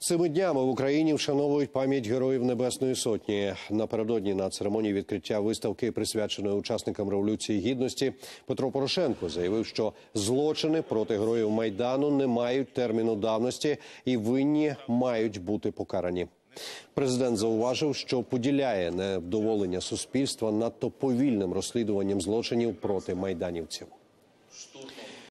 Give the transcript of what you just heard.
Цими днями в Україні вшановують пам'ять героїв Небесної Сотні. Напередодні на церемонії відкриття виставки, присвяченої учасникам революції гідності, Петро Порошенко заявив, що злочини проти героїв майдану не мають терміну давності і винні мають бути покарані. Президент зауважив, що поділяє невдоволення суспільства надто повільним розслідуванням злочинів проти майданівців.